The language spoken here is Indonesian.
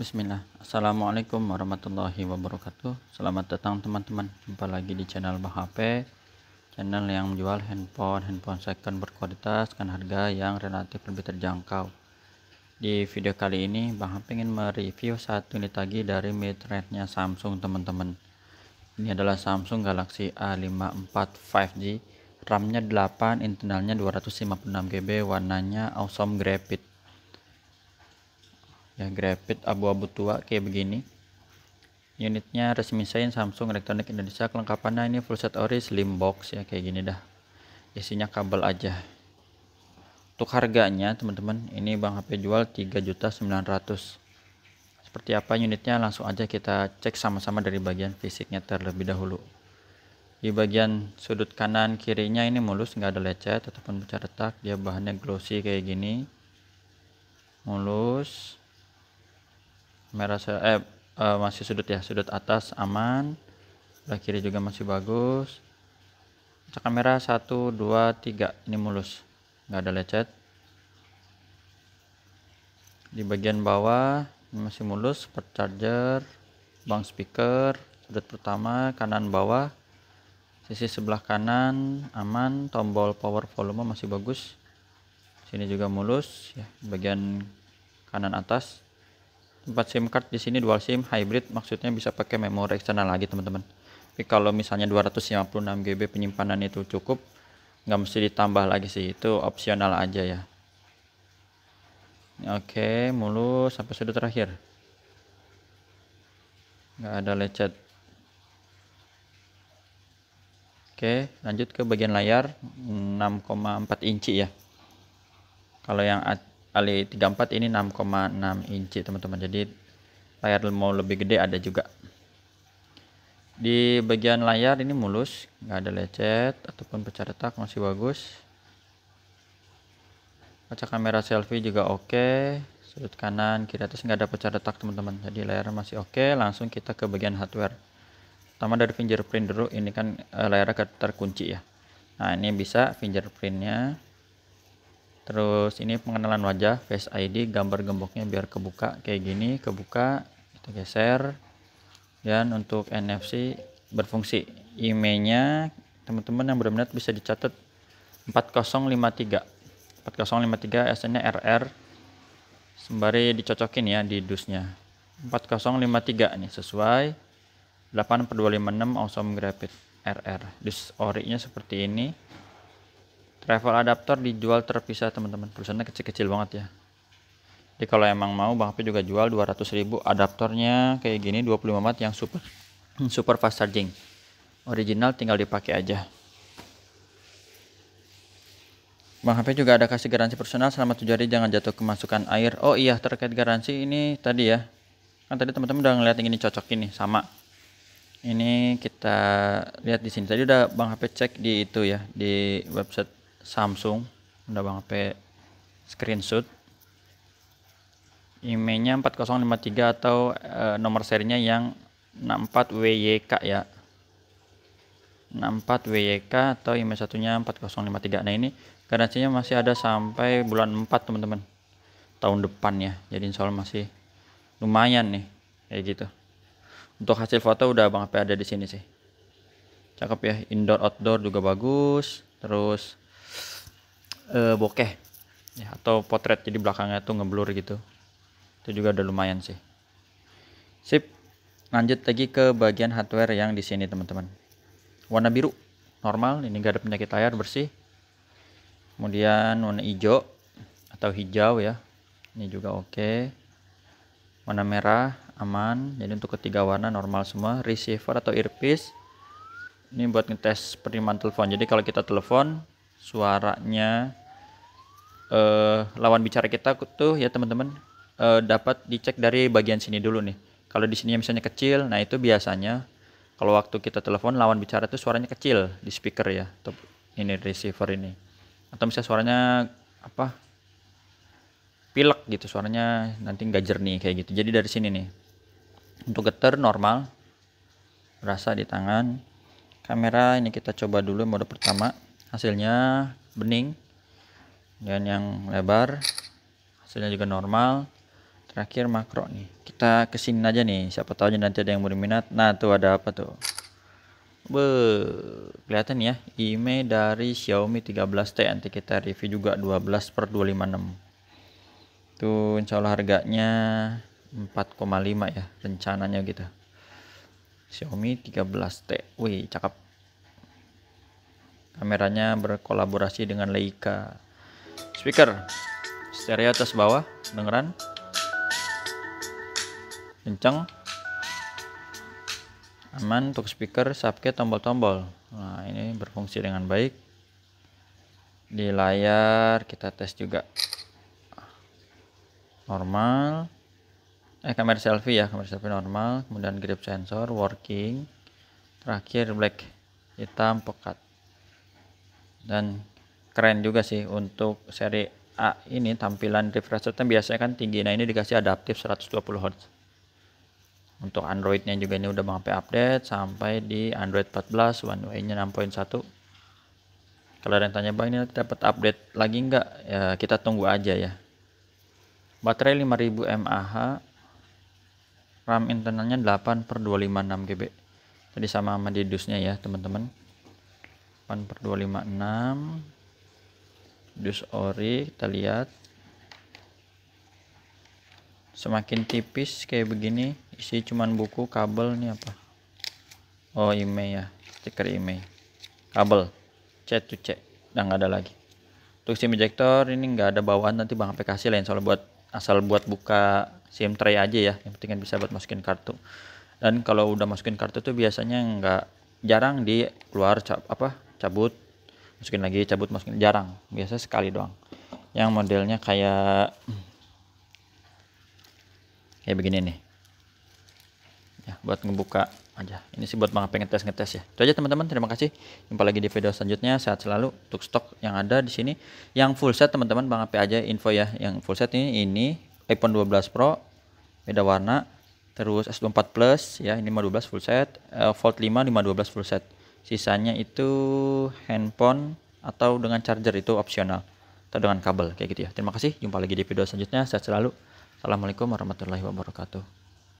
Bismillah Assalamualaikum warahmatullahi wabarakatuh Selamat datang teman-teman Jumpa lagi di channel BHP Channel yang menjual handphone-handphone second kan berkualitas Dengan harga yang relatif lebih terjangkau Di video kali ini Bang ingin mereview satu unit lagi dari mid-rate-nya Samsung teman-teman Ini adalah Samsung Galaxy A54 5G RAM-nya 8, internalnya 256GB, warnanya awesome graphite ya grafit abu-abu tua kayak begini unitnya resmi sign Samsung Elektronik Indonesia kelengkapannya ini full set ori slim box ya kayak gini dah isinya kabel aja untuk harganya teman-teman ini Bang HP jual 3.900 seperti apa unitnya langsung aja kita cek sama-sama dari bagian fisiknya terlebih dahulu di bagian sudut kanan kirinya ini mulus nggak ada lecet ataupun pecah retak dia bahannya glossy kayak gini mulus merah saya eh uh, masih sudut ya sudut atas aman sebelah kiri juga masih bagus cek kamera 1 2 3 ini mulus nggak ada lecet di bagian bawah ini masih mulus per charger bang speaker sudut pertama kanan bawah sisi sebelah kanan aman tombol power volume masih bagus sini juga mulus ya bagian kanan atas tempat SIM card di sini dual SIM hybrid maksudnya bisa pakai memori eksternal lagi teman-teman tapi kalau misalnya 256 GB penyimpanan itu cukup nggak mesti ditambah lagi sih itu opsional aja ya oke mulus sampai sudut terakhir nggak ada lecet oke lanjut ke bagian layar 6,4 inci ya kalau yang kali 34 ini 6,6 inci teman-teman jadi layar mau lebih gede ada juga di bagian layar ini mulus nggak ada lecet ataupun pecah retak masih bagus kaca kamera selfie juga oke okay. sudut kanan kiri atas nggak ada pecah retak teman-teman jadi layar masih oke okay. langsung kita ke bagian hardware pertama dari fingerprint dulu ini kan eh, layar terkunci ya nah ini bisa fingerprintnya terus ini pengenalan wajah face ID gambar gemboknya biar kebuka kayak gini kebuka kita geser dan untuk NFC berfungsi emailnya teman-teman yang benar-benar bisa dicatat 4053 4053 SN-nya RR sembari dicocokin ya di dusnya 4053 ini sesuai 8 per 256 awesome graphite RR dus orinya seperti ini travel adaptor dijual terpisah teman-teman tulisannya kecil-kecil banget ya jadi kalau emang mau Bang HP juga jual ribu adaptornya kayak gini 25 watt yang super super fast charging original tinggal dipakai aja Bang HP juga ada kasih garansi personal selama 7 hari jangan jatuh kemasukan air. Oh iya terkait garansi ini tadi ya. Kan tadi teman-teman udah ngeliat yang ini cocok ini sama. Ini kita lihat di sini. Tadi udah Bang HP cek di itu ya di website Samsung udah bang P screenshot IMEI-nya 4053 atau e, nomor serinya yang 64WYK ya 64WYK atau IMEI satunya 4053 nah ini garansinya masih ada sampai bulan 4 teman-teman tahun depan ya jadi insya Allah masih lumayan nih kayak gitu untuk hasil foto udah Bang P ada di sini sih cakep ya indoor outdoor juga bagus terus uh, bokeh ya, atau potret jadi belakangnya tuh ngeblur gitu itu juga udah lumayan sih sip lanjut lagi ke bagian hardware yang di sini teman-teman warna biru normal ini gak ada penyakit layar bersih kemudian warna hijau atau hijau ya ini juga oke okay. warna merah aman jadi untuk ketiga warna normal semua receiver atau earpiece ini buat ngetes penerimaan telepon jadi kalau kita telepon suaranya uh, lawan bicara kita tuh ya teman-teman uh, dapat dicek dari bagian sini dulu nih. Kalau di sini misalnya kecil, nah itu biasanya kalau waktu kita telepon lawan bicara itu suaranya kecil di speaker ya, atau ini receiver ini. Atau misalnya suaranya apa? pilek gitu suaranya nanti nggak jernih kayak gitu. Jadi dari sini nih. Untuk getar normal rasa di tangan. Kamera ini kita coba dulu mode pertama. Hasilnya bening dan yang lebar hasilnya juga normal terakhir makro nih kita kesini aja nih siapa tahu aja nanti ada yang berminat nah tuh ada apa tuh Be kelihatan ya IMEI dari Xiaomi 13T nanti kita review juga 12 per 256 tuh insya Allah harganya 4,5 ya rencananya gitu Xiaomi 13T wih cakep kameranya berkolaborasi dengan Leica Speaker. Stereo atas bawah, dengeran. Kenceng. Aman untuk speaker, subkey tombol-tombol. Nah, ini berfungsi dengan baik. Di layar kita tes juga. Normal. Eh, kamera selfie ya, kamera selfie normal. Kemudian grip sensor, working. Terakhir black, hitam pekat. Dan keren juga sih untuk seri A ini tampilan refresh rate biasanya kan tinggi nah ini dikasih adaptif 120 Hz untuk Androidnya juga ini udah sampai update sampai di Android 14 One UI nya 6.1 kalau ada yang tanya bang ini dapat update lagi nggak ya, kita tunggu aja ya baterai 5000 mAh RAM internalnya 8 per 256 GB jadi sama sama di dusnya ya teman-teman 8 per 256 dus ori kita lihat semakin tipis kayak begini isi cuman buku kabel nih apa oh email ya stiker email kabel C to C dan nggak ada lagi untuk sim ejector ini nggak ada bawaan nanti bang aplikasi kasih lain soal buat asal buat buka sim tray aja ya yang penting kan bisa buat masukin kartu dan kalau udah masukin kartu tuh biasanya nggak jarang di keluar cap apa cabut masukin lagi cabut masukin jarang biasa sekali doang yang modelnya kayak kayak begini nih ya buat ngebuka aja ini sih buat pengen ngetes ngetes ya itu aja teman-teman terima kasih jumpa lagi di video selanjutnya sehat selalu untuk stok yang ada di sini yang full set teman-teman bang apa aja info ya yang full set ini ini iPhone 12 Pro beda warna terus S24 Plus ya ini 512 full set uh, Fold 5 512 full set sisanya itu handphone atau dengan charger itu opsional atau dengan kabel kayak gitu ya terima kasih jumpa lagi di video selanjutnya sehat selalu assalamualaikum warahmatullahi wabarakatuh